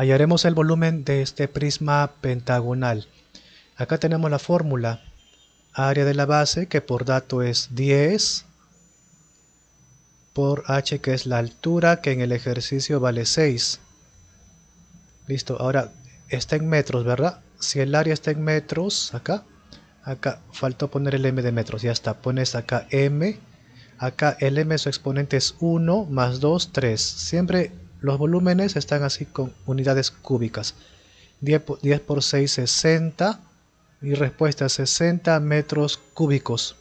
hallaremos el volumen de este prisma pentagonal. Acá tenemos la fórmula área de la base que por dato es 10 por h que es la altura que en el ejercicio vale 6. Listo, ahora está en metros, ¿verdad? Si el área está en metros, acá, acá faltó poner el m de metros, ya está, pones acá m, acá el m su exponente es 1 más 2, 3. Siempre los volúmenes están así con unidades cúbicas. 10 por, 10 por 6, 60 y respuesta 60 metros cúbicos.